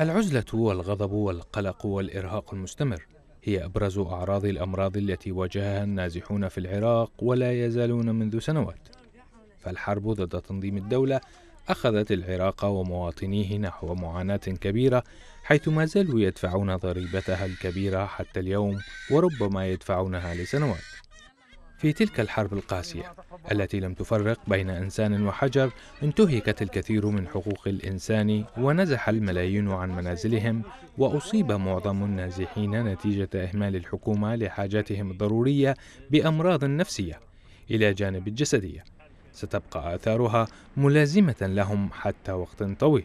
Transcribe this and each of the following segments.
العزلة والغضب والقلق والإرهاق المستمر هي أبرز أعراض الأمراض التي واجهها النازحون في العراق ولا يزالون منذ سنوات فالحرب ضد تنظيم الدولة أخذت العراق ومواطنيه نحو معاناة كبيرة حيث ما زالوا يدفعون ضريبتها الكبيرة حتى اليوم وربما يدفعونها لسنوات في تلك الحرب القاسية التي لم تفرق بين إنسان وحجر انتهكت الكثير من حقوق الإنسان ونزح الملايين عن منازلهم وأصيب معظم النازحين نتيجة إهمال الحكومة لحاجاتهم الضرورية بأمراض نفسية إلى جانب الجسدية ستبقى آثارها ملازمة لهم حتى وقت طويل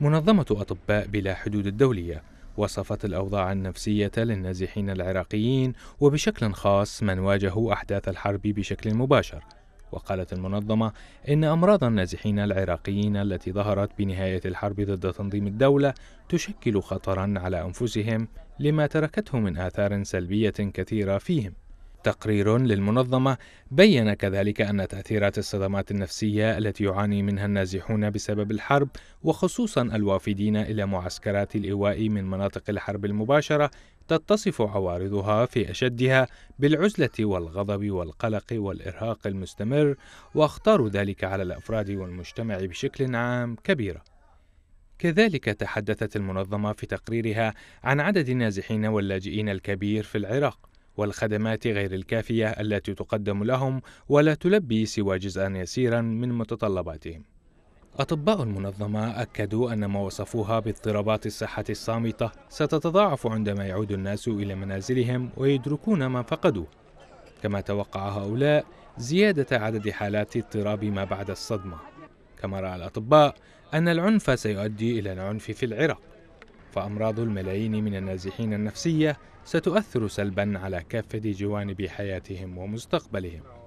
منظمة أطباء بلا حدود الدولية وصفت الأوضاع النفسية للنازحين العراقيين وبشكل خاص من واجهوا أحداث الحرب بشكل مباشر وقالت المنظمة إن أمراض النازحين العراقيين التي ظهرت بنهاية الحرب ضد تنظيم الدولة تشكل خطرا على أنفسهم لما تركته من آثار سلبية كثيرة فيهم تقرير للمنظمة بين كذلك أن تأثيرات الصدمات النفسية التي يعاني منها النازحون بسبب الحرب وخصوصا الوافدين إلى معسكرات الإيواء من مناطق الحرب المباشرة تتصف عوارضها في أشدها بالعزلة والغضب والقلق والإرهاق المستمر وأخطار ذلك على الأفراد والمجتمع بشكل عام كبيرة. كذلك تحدثت المنظمة في تقريرها عن عدد النازحين واللاجئين الكبير في العراق والخدمات غير الكافية التي تقدم لهم ولا تلبي سوى جزءا يسيرا من متطلباتهم. أطباء المنظمة أكدوا أن ما وصفوها باضطرابات الصحة الصامتة ستتضاعف عندما يعود الناس إلى منازلهم ويدركون ما فقدوه. كما توقع هؤلاء زيادة عدد حالات اضطراب ما بعد الصدمة. كما رأى الأطباء أن العنف سيؤدي إلى العنف في العراق فأمراض الملايين من النازحين النفسية ستؤثر سلبا على كافة جوانب حياتهم ومستقبلهم